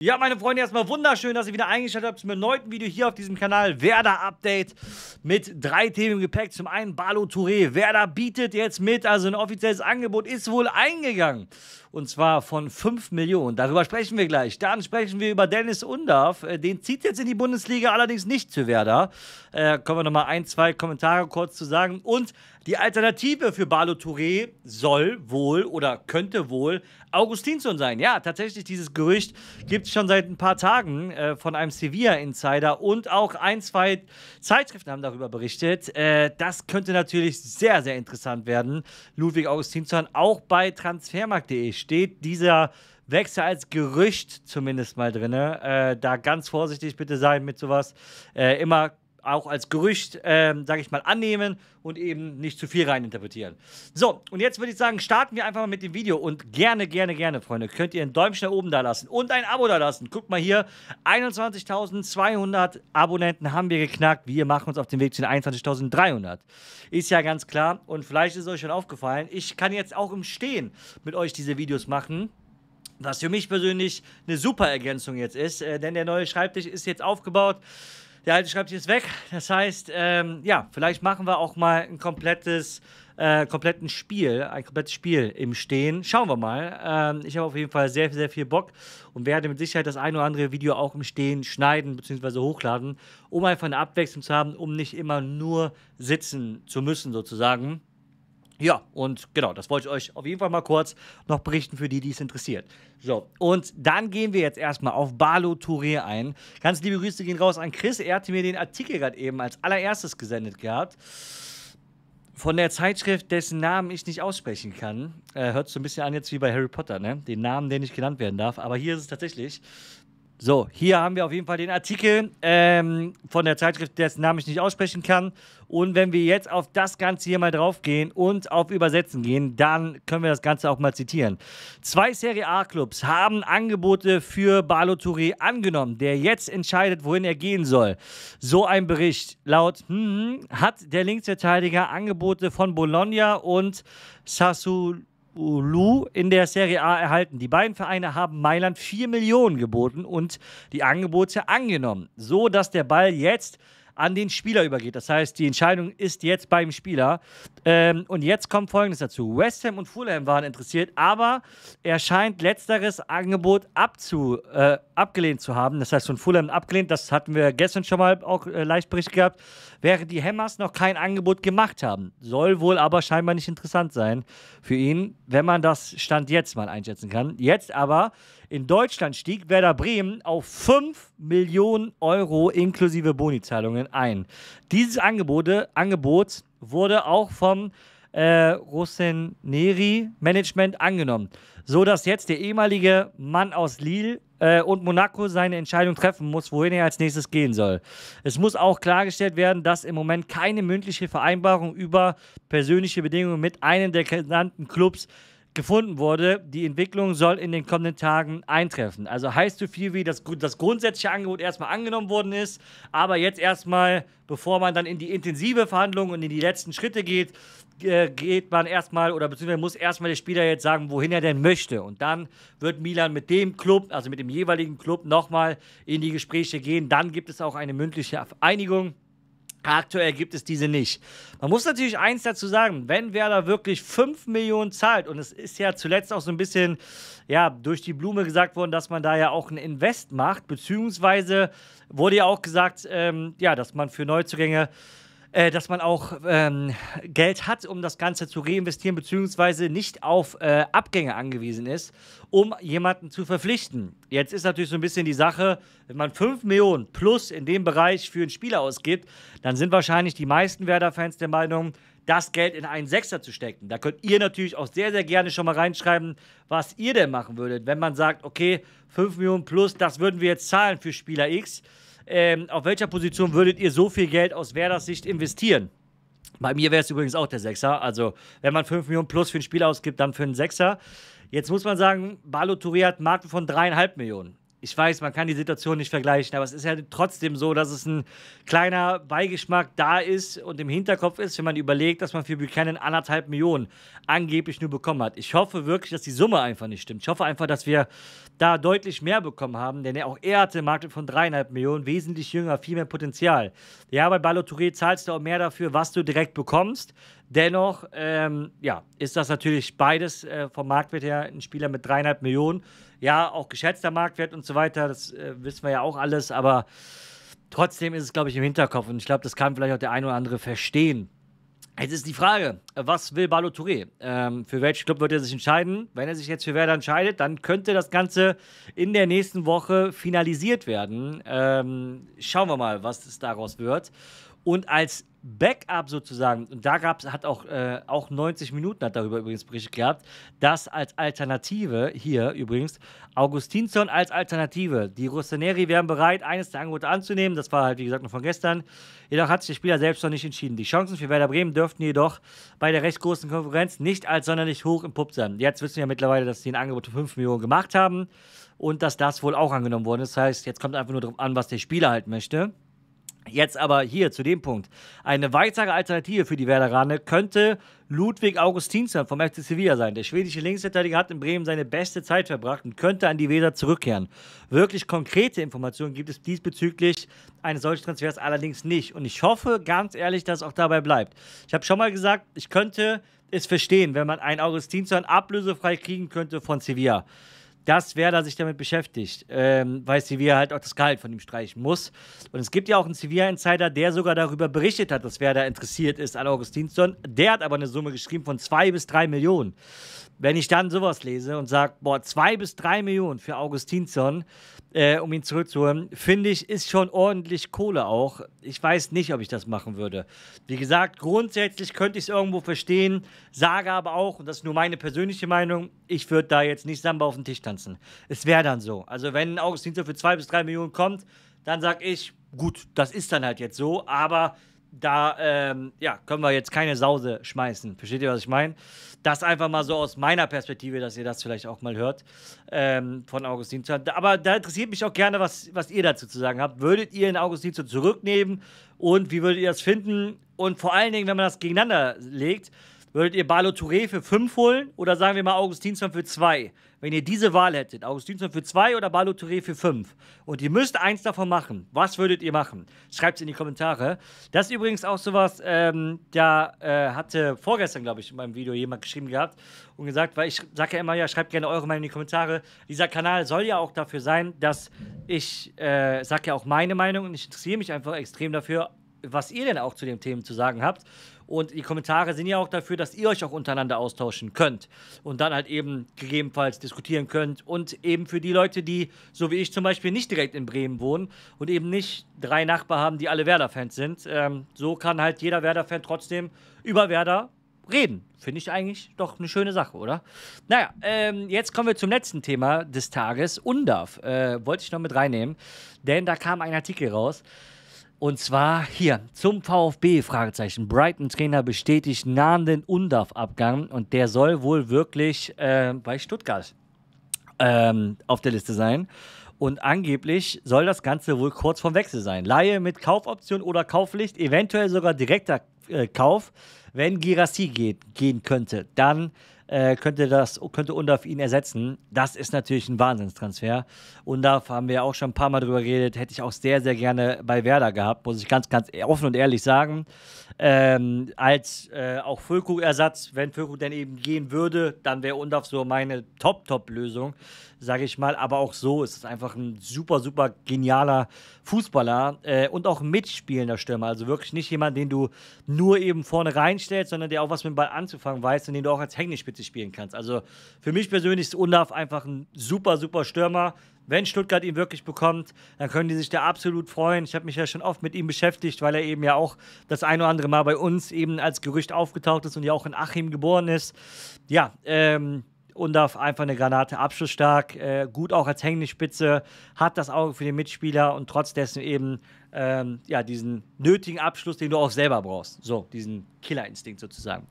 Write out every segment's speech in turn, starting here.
Ja, meine Freunde, erstmal wunderschön, dass ihr wieder eingeschaltet habt zum erneuten Video hier auf diesem Kanal. Werder Update mit drei Themen im Gepäck. Zum einen Balo Touré. Werder bietet jetzt mit, also ein offizielles Angebot ist wohl eingegangen. Und zwar von 5 Millionen. Darüber sprechen wir gleich. Dann sprechen wir über Dennis Undarf. Äh, den zieht jetzt in die Bundesliga, allerdings nicht zu Werder. Äh, können wir nochmal ein, zwei Kommentare kurz zu sagen. Und die Alternative für Balo Touré soll wohl oder könnte wohl Augustinsson sein. Ja, tatsächlich, dieses Gerücht gibt jetzt schon seit ein paar Tagen äh, von einem Sevilla-Insider und auch ein, zwei Zeitschriften haben darüber berichtet. Äh, das könnte natürlich sehr, sehr interessant werden. Ludwig Augustin zu Augustinsson, auch bei transfermarkt.de steht dieser Wechsel als Gerücht zumindest mal drin. Äh, da ganz vorsichtig bitte sein mit sowas. Äh, immer auch als Gerücht, ähm, sage ich mal, annehmen und eben nicht zu viel reininterpretieren. So, und jetzt würde ich sagen, starten wir einfach mal mit dem Video und gerne, gerne, gerne, Freunde, könnt ihr ein Däumchen nach oben da lassen und ein Abo da lassen. Guckt mal hier, 21.200 Abonnenten haben wir geknackt. Wir machen uns auf den Weg zu den 21.300. Ist ja ganz klar und vielleicht ist euch schon aufgefallen, ich kann jetzt auch im Stehen mit euch diese Videos machen. Was für mich persönlich eine super Ergänzung jetzt ist, äh, denn der neue Schreibtisch ist jetzt aufgebaut der alte Schreibtisch ist weg. Das heißt, ähm, ja, vielleicht machen wir auch mal ein komplettes, äh, kompletten Spiel, ein komplettes Spiel im Stehen. Schauen wir mal. Ähm, ich habe auf jeden Fall sehr, sehr viel Bock und werde mit Sicherheit das ein oder andere Video auch im Stehen schneiden bzw. hochladen, um einfach eine Abwechslung zu haben, um nicht immer nur sitzen zu müssen sozusagen. Ja, und genau, das wollte ich euch auf jeden Fall mal kurz noch berichten für die, die es interessiert. So, und dann gehen wir jetzt erstmal auf Balo Touré ein. Ganz liebe Grüße gehen raus an Chris. Er hatte mir den Artikel gerade eben als allererstes gesendet gehabt. Von der Zeitschrift, dessen Namen ich nicht aussprechen kann. Äh, hört so ein bisschen an jetzt wie bei Harry Potter, ne? Den Namen, der nicht genannt werden darf. Aber hier ist es tatsächlich so, hier haben wir auf jeden Fall den Artikel ähm, von der Zeitschrift, dessen Namen ich nicht aussprechen kann. Und wenn wir jetzt auf das Ganze hier mal draufgehen und auf Übersetzen gehen, dann können wir das Ganze auch mal zitieren. Zwei Serie A-Clubs haben Angebote für Balotouré angenommen, der jetzt entscheidet, wohin er gehen soll. So ein Bericht. Laut hm, hm hat der Linksverteidiger Angebote von Bologna und Sassuolo Ulu in der Serie A erhalten. Die beiden Vereine haben Mailand 4 Millionen geboten und die Angebote angenommen, so dass der Ball jetzt an den Spieler übergeht. Das heißt, die Entscheidung ist jetzt beim Spieler. Ähm, und jetzt kommt Folgendes dazu. West Ham und Fulham waren interessiert, aber er scheint letzteres Angebot abzu, äh, abgelehnt zu haben. Das heißt, von Fulham abgelehnt, das hatten wir gestern schon mal auch äh, leicht berichtet gehabt, während die Hammers noch kein Angebot gemacht haben. Soll wohl aber scheinbar nicht interessant sein für ihn, wenn man das Stand jetzt mal einschätzen kann. Jetzt aber in Deutschland stieg Werder Bremen auf 5 Millionen Euro inklusive Bonizahlungen ein. Dieses Angebote, Angebot wurde auch vom äh, Roseneri Management angenommen, so dass jetzt der ehemalige Mann aus Lille äh, und Monaco seine Entscheidung treffen muss, wohin er als nächstes gehen soll. Es muss auch klargestellt werden, dass im Moment keine mündliche Vereinbarung über persönliche Bedingungen mit einem der genannten Clubs gefunden wurde, die Entwicklung soll in den kommenden Tagen eintreffen. Also heißt so viel wie, dass das grundsätzliche Angebot erstmal angenommen worden ist, aber jetzt erstmal, bevor man dann in die intensive Verhandlung und in die letzten Schritte geht, geht man erstmal oder beziehungsweise muss erstmal der Spieler jetzt sagen, wohin er denn möchte. Und dann wird Milan mit dem Club, also mit dem jeweiligen Club, nochmal in die Gespräche gehen. Dann gibt es auch eine mündliche Einigung. Aktuell gibt es diese nicht. Man muss natürlich eins dazu sagen, wenn Werder wirklich 5 Millionen zahlt, und es ist ja zuletzt auch so ein bisschen ja, durch die Blume gesagt worden, dass man da ja auch ein Invest macht, beziehungsweise wurde ja auch gesagt, ähm, ja, dass man für Neuzugänge äh, dass man auch ähm, Geld hat, um das Ganze zu reinvestieren, beziehungsweise nicht auf äh, Abgänge angewiesen ist, um jemanden zu verpflichten. Jetzt ist natürlich so ein bisschen die Sache, wenn man 5 Millionen plus in dem Bereich für einen Spieler ausgibt, dann sind wahrscheinlich die meisten Werder-Fans der Meinung, das Geld in einen Sechser zu stecken. Da könnt ihr natürlich auch sehr, sehr gerne schon mal reinschreiben, was ihr denn machen würdet, wenn man sagt, okay, 5 Millionen plus, das würden wir jetzt zahlen für Spieler X ähm, auf welcher Position würdet ihr so viel Geld aus Werders Sicht investieren? Bei mir wäre es übrigens auch der Sechser. Also, wenn man 5 Millionen plus für ein Spiel ausgibt, dann für einen Sechser. Jetzt muss man sagen, Balotelli hat Marken von 3,5 Millionen ich weiß, man kann die Situation nicht vergleichen, aber es ist ja trotzdem so, dass es ein kleiner Beigeschmack da ist und im Hinterkopf ist, wenn man überlegt, dass man für Buchanan anderthalb Millionen angeblich nur bekommen hat. Ich hoffe wirklich, dass die Summe einfach nicht stimmt. Ich hoffe einfach, dass wir da deutlich mehr bekommen haben, denn auch er hatte einen Marktwert von dreieinhalb Millionen, wesentlich jünger, viel mehr Potenzial. Ja, bei Balotouré zahlst du auch mehr dafür, was du direkt bekommst. Dennoch, ähm, ja, ist das natürlich beides äh, vom Marktwert her ein Spieler mit dreieinhalb Millionen ja, auch geschätzter Marktwert und so weiter, das äh, wissen wir ja auch alles, aber trotzdem ist es, glaube ich, im Hinterkopf und ich glaube, das kann vielleicht auch der ein oder andere verstehen. Jetzt ist die Frage, was will Balo Touré? Ähm, für welchen Club wird er sich entscheiden? Wenn er sich jetzt für Werder entscheidet, dann könnte das Ganze in der nächsten Woche finalisiert werden. Ähm, schauen wir mal, was es daraus wird. Und als Backup sozusagen, und da gab's, hat auch, äh, auch 90 Minuten hat darüber übrigens Bericht gehabt, dass als Alternative, hier übrigens, Augustinsson als Alternative. Die Rossoneri wären bereit, eines der Angebote anzunehmen. Das war halt, wie gesagt, noch von gestern. Jedoch hat sich der Spieler selbst noch nicht entschieden. Die Chancen für Werder Bremen dürften jedoch bei der recht großen Konkurrenz nicht als sonderlich hoch im Pupp sein. Jetzt wissen wir ja mittlerweile, dass sie ein Angebot von 5 Millionen gemacht haben und dass das wohl auch angenommen worden ist. Das heißt, jetzt kommt einfach nur darauf an, was der Spieler halt möchte. Jetzt aber hier zu dem Punkt. Eine weitere Alternative für die Werderaner könnte Ludwig Augustinsson vom FC Sevilla sein. Der schwedische Linksverteidiger hat in Bremen seine beste Zeit verbracht und könnte an die Weser zurückkehren. Wirklich konkrete Informationen gibt es diesbezüglich eines solchen Transfers allerdings nicht. Und ich hoffe ganz ehrlich, dass es auch dabei bleibt. Ich habe schon mal gesagt, ich könnte es verstehen, wenn man einen Augustinsson ablösefrei kriegen könnte von Sevilla dass Werder sich damit beschäftigt, ähm, weil Sevilla halt auch das Gehalt von ihm streichen muss. Und es gibt ja auch einen Sevilla-Insider, der sogar darüber berichtet hat, dass Werder interessiert ist an Augustinsson. Der hat aber eine Summe geschrieben von zwei bis drei Millionen wenn ich dann sowas lese und sage, boah, zwei bis drei Millionen für Augustinsson, äh, um ihn zurückzuholen, finde ich, ist schon ordentlich Kohle auch. Ich weiß nicht, ob ich das machen würde. Wie gesagt, grundsätzlich könnte ich es irgendwo verstehen, sage aber auch, und das ist nur meine persönliche Meinung, ich würde da jetzt nicht Samba auf den Tisch tanzen. Es wäre dann so. Also, wenn Augustinsson für zwei bis drei Millionen kommt, dann sage ich, gut, das ist dann halt jetzt so, aber da ähm, ja, können wir jetzt keine Sause schmeißen. Versteht ihr, was ich meine? Das einfach mal so aus meiner Perspektive, dass ihr das vielleicht auch mal hört, ähm, von Augustin. Aber da interessiert mich auch gerne, was, was ihr dazu zu sagen habt. Würdet ihr in Augustin zurücknehmen und wie würdet ihr das finden? Und vor allen Dingen, wenn man das gegeneinander legt, Würdet ihr Balo Touré für 5 holen oder sagen wir mal Augustinsson für 2? Wenn ihr diese Wahl hättet, Augustinsson für 2 oder Balo Touré für 5 und ihr müsst eins davon machen, was würdet ihr machen? Schreibt es in die Kommentare. Das ist übrigens auch sowas, ähm, da äh, hatte vorgestern, glaube ich, in meinem Video jemand geschrieben gehabt und gesagt, weil ich sage ja immer, ja, schreibt gerne eure Meinung in die Kommentare. Dieser Kanal soll ja auch dafür sein, dass ich äh, sage ja auch meine Meinung und ich interessiere mich einfach extrem dafür, was ihr denn auch zu den Themen zu sagen habt. Und die Kommentare sind ja auch dafür, dass ihr euch auch untereinander austauschen könnt und dann halt eben gegebenenfalls diskutieren könnt. Und eben für die Leute, die, so wie ich zum Beispiel, nicht direkt in Bremen wohnen und eben nicht drei Nachbarn haben, die alle Werder-Fans sind, ähm, so kann halt jeder Werder-Fan trotzdem über Werder reden. Finde ich eigentlich doch eine schöne Sache, oder? Naja, ähm, jetzt kommen wir zum letzten Thema des Tages. UNDAF äh, wollte ich noch mit reinnehmen, denn da kam ein Artikel raus. Und zwar hier zum VfB, Fragezeichen. Brighton-Trainer bestätigt nahenden Undav-Abgang und der soll wohl wirklich äh, bei Stuttgart ähm, auf der Liste sein. Und angeblich soll das Ganze wohl kurz vorm Wechsel sein. Laie mit Kaufoption oder Kauflicht, eventuell sogar direkter äh, Kauf, wenn Girassi geht, gehen könnte. Dann äh, könnte das könnte Undaf ihn ersetzen. Das ist natürlich ein Wahnsinnstransfer. Undaf haben wir auch schon ein paar Mal drüber geredet, hätte ich auch sehr, sehr gerne bei Werder gehabt, muss ich ganz, ganz offen und ehrlich sagen. Ähm, als äh, auch Föku-Ersatz, wenn Föku denn eben gehen würde, dann wäre Undaf so meine Top-Top-Lösung, sage ich mal. Aber auch so ist es einfach ein super, super genialer Fußballer äh, und auch mitspielender Stürmer. Also wirklich nicht jemand, den du nur eben vorne reinstellst, sondern der auch was mit dem Ball anzufangen weiß und den du auch als Hängnispitze 50 spielen kannst. Also für mich persönlich ist Undav einfach ein super, super Stürmer. Wenn Stuttgart ihn wirklich bekommt, dann können die sich da absolut freuen. Ich habe mich ja schon oft mit ihm beschäftigt, weil er eben ja auch das ein oder andere Mal bei uns eben als Gerücht aufgetaucht ist und ja auch in Achim geboren ist. Ja, ähm, Undav einfach eine Granate, abschlussstark, äh, gut auch als hängende Spitze, hat das Auge für den Mitspieler und trotz dessen eben ähm, ja, diesen nötigen Abschluss, den du auch selber brauchst. So, diesen Killerinstinkt sozusagen.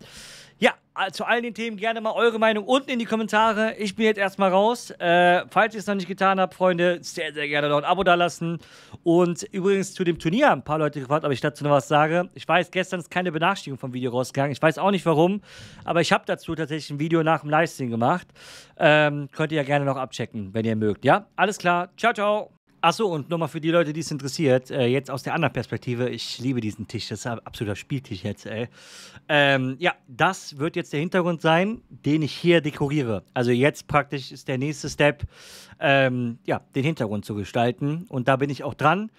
Ja, äh, zu all den Themen gerne mal eure Meinung unten in die Kommentare. Ich bin jetzt erstmal raus. Äh, falls ihr es noch nicht getan habt, Freunde, sehr, sehr gerne noch ein Abo dalassen. Und übrigens zu dem Turnier haben ein paar Leute gefragt, ob ich dazu noch was sage. Ich weiß, gestern ist keine Benachrichtigung vom Video rausgegangen. Ich weiß auch nicht warum, aber ich habe dazu tatsächlich ein Video nach dem Livestream gemacht. Ähm, könnt ihr ja gerne noch abchecken, wenn ihr mögt. Ja, alles klar. Ciao, ciao. Achso, und nochmal für die Leute, die es interessiert, äh, jetzt aus der anderen Perspektive, ich liebe diesen Tisch, das ist ein absoluter Spieltisch jetzt, ey. Ähm, ja, das wird jetzt der Hintergrund sein, den ich hier dekoriere. Also jetzt praktisch ist der nächste Step, ähm, ja, den Hintergrund zu gestalten. Und da bin ich auch dran.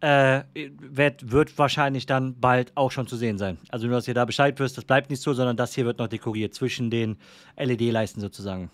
Äh, wird, wird, wahrscheinlich dann bald auch schon zu sehen sein. Also nur, dass ihr da Bescheid wisst, das bleibt nicht so, sondern das hier wird noch dekoriert zwischen den LED-Leisten sozusagen.